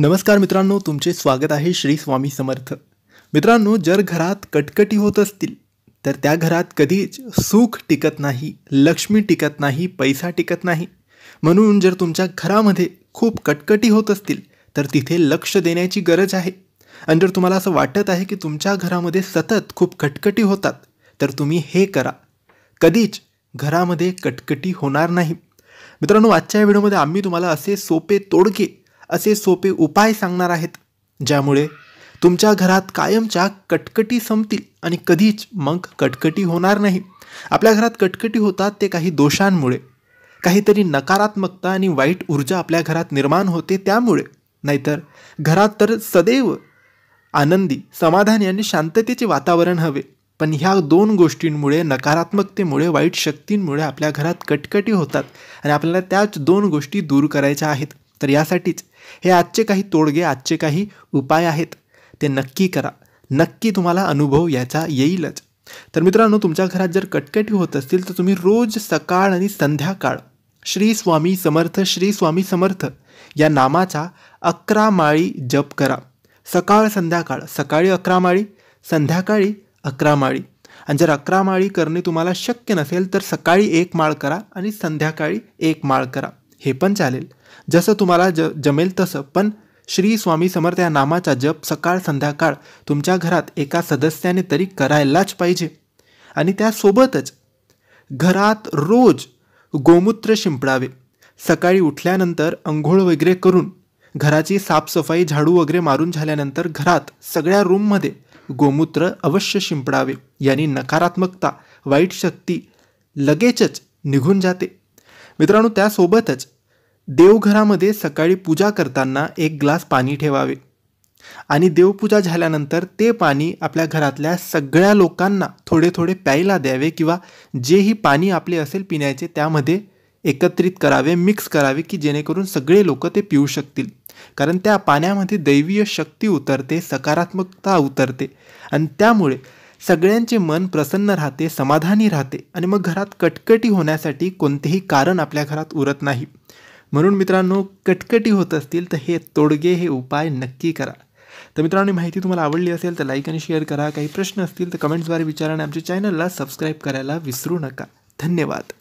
नमस्कार मित्रांनो तुमचे स्वागत आहे श्री स्वामी समर्थ मित्रांनो जर घरात कटकटी होत असतील तर त्या घरात कधीच सुख टिकत नाही लक्ष्मी टिकत नाही पैसा टिकत नाही म्हणून जर तुमच्या घरामध्ये खूप कटकटी होत असतील तर तिथे लक्ष देण्याची गरज आहे आणि जर तुम्हाला असं वाटत आहे की तुमच्या घरामध्ये सतत खूप कटकटी होतात तर तुम्ही हे करा कधीच घरामध्ये कटकटी होणार नाही मित्रांनो आजच्या व्हिडिओमध्ये आम्ही तुम्हाला असे सोपे तोडके असे सोपे उपाय सांगणार आहेत ज्यामुळे तुमच्या घरात कायमच्या कटकटी संपतील आणि कधीच मग कटकटी होणार नाही आपल्या घरात कटकटी होतात ते काही दोषांमुळे काहीतरी नकारात्मकता आणि वाईट ऊर्जा आपल्या घरात निर्माण होते त्यामुळे नाहीतर घरात तर सदैव आनंदी समाधानी आणि शांततेचे वातावरण हवे पण ह्या दोन गोष्टींमुळे नकारात्मकतेमुळे वाईट शक्तींमुळे आपल्या घरात कटकटी होतात आणि आपल्याला त्याच दोन गोष्टी दूर करायच्या आहेत तर यासाठीच हे आजचे काही तोडगे आजचे काही उपाय आहेत ते नक्की करा नक्की तुम्हाला अनुभव याचा येईलच तर मित्रांनो तुमच्या घरात जर कटकटी होत असतील तर तुम्ही रोज सकाळ आणि संध्याकाळ श्री स्वामी समर्थ श्री स्वामी समर्थ या नामाचा अकरा माळी जप करा सकाळ संध्याकाळ सकाळी अकरा माळी संध्याकाळी अकरा माळी आणि जर अकरा माळी करणे तुम्हाला शक्य नसेल तर सकाळी एक माळ करा आणि संध्याकाळी एक माळ करा हे पण चालेल जसं तुम्हाला ज जमेल तसं पण श्री स्वामी समर्थ या नामाचा जप सकाळ संध्याकाळ तुमच्या घरात एका सदस्याने तरी करायलाच पाहिजे आणि त्यासोबतच घरात रोज गोमूत्र शिंपडावे सकाळी उठल्यानंतर अंघोळ वगैरे करून घराची साफसफाई झाडू वगैरे मारून झाल्यानंतर घरात सगळ्या रूममध्ये गोमूत्र अवश्य शिंपडावे यांनी नकारात्मकता वाईट शक्ती लगेचच निघून जाते मित्रांनो त्यासोबतच देवघरामध्ये सकाळी पूजा करताना एक ग्लास पाणी ठेवावे आणि देवपूजा झाल्यानंतर ते पाणी आपल्या घरातल्या सगळ्या लोकांना थोडे थोडे प्यायला द्यावे किंवा जेही पाणी आपले असेल पिण्याचे त्यामध्ये एकत्रित करावे मिक्स करावे की जेणेकरून सगळे लोक ते पिऊ शकतील कारण त्या पाण्यामध्ये दैवीय शक्ती उतरते सकारात्मकता उतरते आणि त्यामुळे सगळ्यांचे मन प्रसन्न राहते समाधानी राहते आणि मग घरात कटकटी होण्यासाठी कोणतेही कारण आपल्या घरात उरत नाही म्हणून मित्रांनो कटकटी होत असतील तर हे तोडगे हे उपाय नक्की करा तर मित्रांनो माहिती तुम्हाला आवडली असेल तर लाईक आणि शेअर करा काही प्रश्न असतील तर कमेंट्सद्वारे विचारा आणि आमच्या चॅनलला सबस्क्राईब करायला विसरू नका धन्यवाद